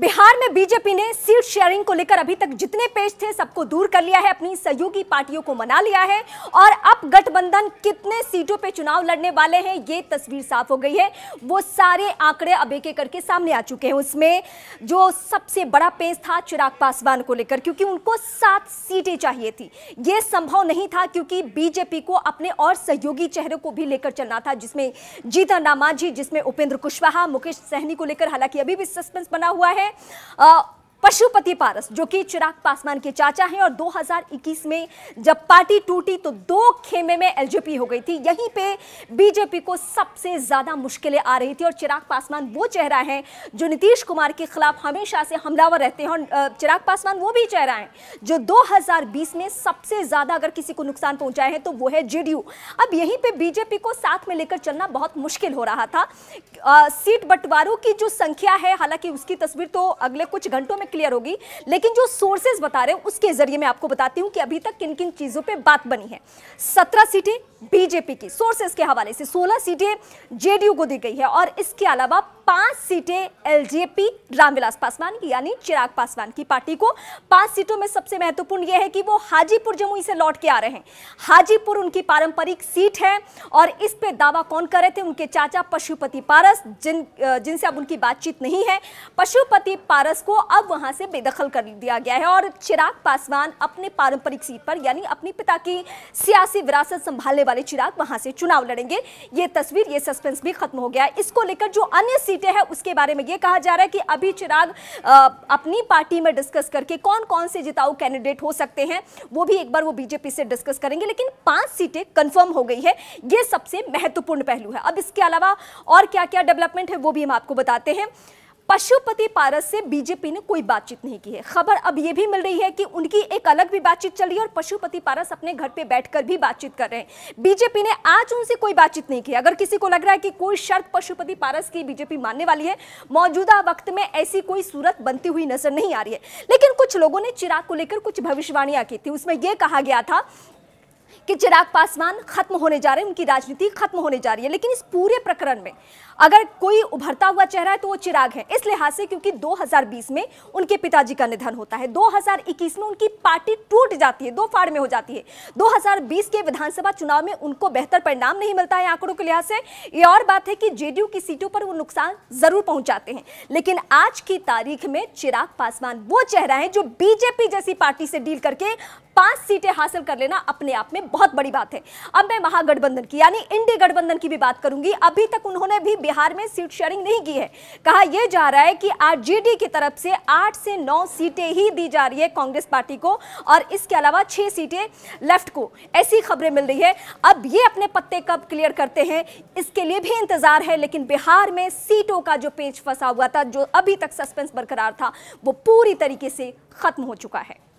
बिहार में बीजेपी ने seat sharing को लेकर अभी तक जितने पेश थे सबको दूर कर लिया है अपनी सहयोगी पार्टियों को मना लिया है और अब गठबंधन कितने सीटों पे चुनाव लड़ने वाले हैं ये तस्वीर साफ हो गई है वो सारे आंकड़े अब एक एक करके सामने आ चुके हैं उसमें जो सबसे बड़ा पेश था चिराग पासवान को लेकर क्योंकि उनको सात सीटें चाहिए थी ये संभव नहीं था क्योंकि बीजेपी को अपने और सहयोगी चेहरे को भी लेकर चलना था जिसमें जीतन राम मांझी जिसमें उपेंद्र कुशवाहा मुकेश सहनी को लेकर हालांकि अभी भी सस्पेंस बना हुआ है है पशुपति पारस जो कि चिराग पासवान के चाचा हैं और 2021 में जब पार्टी टूटी तो दो खेमे में एलजेपी हो गई थी यहीं पे बीजेपी को सबसे ज़्यादा मुश्किलें आ रही थी और चिराग पासवान वो चेहरा है जो नीतीश कुमार के खिलाफ हमेशा से हमलावर रहते हैं और चिराग पासवान वो भी चेहरा है जो दो में सबसे ज़्यादा अगर किसी को नुकसान पहुंचाए हैं तो वो है जेडीयू अब यहीं पर बीजेपी को साथ में लेकर चलना बहुत मुश्किल हो रहा था सीट बंटवारों की जो संख्या है हालांकि उसकी तस्वीर तो अगले कुछ घंटों में क्लियर होगी लेकिन जो सोर्सेज बता रहे हैं उसके जरिए मैं आपको बताती हूं कि अभी तक किन किन चीज़ों पर बात बनी है सत्रह सीटें बीजेपी की सोर्सेज के हवाले से सोलह सीटें जेडीयू को दी गई है और इसके अलावा पांच सीटें एलजेपी रामविलास पासवान की यानी चिराग पासवान की पार्टी को पांच सीटों में सबसे महत्वपूर्ण यह है कि वो हाजीपुर जमुई से लौट के आ रहे हैं हाजीपुर उनकी पारंपरिक सीट है और इस पे दावा कौन कर रहे थे उनके चाचा पशुपति पारस जिन जिनसे अब उनकी बातचीत नहीं है पशुपति पारस को अब वहां वहां से बेदखल कर दिया गया है और चिराग पासवान अपने पारंपरिक सीट पर यानी अपने पिता की सियासी विरासत संभालने वाले चिराग वहां से चुनाव लड़ेंगे ये तस्वीर ये सस्पेंस भी खत्म हो गया है इसको लेकर जो अन्य सीटें हैं उसके बारे में ये कहा जा रहा है कि अभी चिराग अपनी पार्टी में डिस्कस करके कौन कौन से जिताऊ कैंडिडेट हो सकते हैं वो भी एक बार वो बीजेपी से डिस्कस करेंगे लेकिन पांच सीटें कन्फर्म हो गई है ये सबसे महत्वपूर्ण पहलू है अब इसके अलावा और क्या क्या डेवलपमेंट है वो भी हम आपको बताते हैं पशुपति पारस से बीजेपी ने कोई बातचीत नहीं की है खबर अब यह भी मिल रही है कि उनकी एक अलग भी बातचीत चल रही है और पशुपति पारस अपने घर पे बैठकर भी बातचीत कर रहे हैं बीजेपी ने आज उनसे कोई बातचीत नहीं की अगर किसी को लग रहा है कि कोई शर्त पशुपति पारस की बीजेपी मानने वाली है मौजूदा वक्त में ऐसी कोई सूरत बनती हुई नजर नहीं आ रही है लेकिन कुछ लोगों ने चिराग को लेकर कुछ भविष्यवाणियां की थी उसमें यह कहा गया था कि चिराग पासवान खत्म होने जा रहे हैं उनकी राजनीति खत्म होने जा रही है लेकिन इस पूरे प्रकरण में अगर कोई उभरता हुआ चेहरा है तो वो चिराग है इस लिहाज से क्योंकि 2020 में उनके पिताजी का निधन होता है 2021 में उनकी पार्टी टूट जाती है दो फाड़ में हो जाती है 2020 के विधानसभा चुनाव में उनको बेहतर परिणाम नहीं मिलता है आंकड़ों के लिहाज से ये और बात है कि जेडीयू की सीटों पर वो नुकसान जरूर पहुंचाते हैं लेकिन आज की तारीख में चिराग पासवान वो चेहरा है जो बीजेपी जैसी पार्टी से डील करके पांच सीटें हासिल कर लेना अपने आप में बहुत बड़ी बात है अब मैं महागठबंधन की यानी इंडी गठबंधन की भी बात करूंगी अभी तक उन्होंने भी बिहार में सीट शेयरिंग नहीं की है कहा यह जा रहा है कि आज की तरफ से आठ से नौ सीटें ही दी जा रही है कांग्रेस पार्टी को और इसके अलावा छह सीटें लेफ्ट को ऐसी खबरें मिल रही है अब ये अपने पत्ते कब क्लियर करते हैं इसके लिए भी इंतजार है लेकिन बिहार में सीटों का जो पेच फंसा हुआ था जो अभी तक सस्पेंस बरकरार था वो पूरी तरीके से खत्म हो चुका है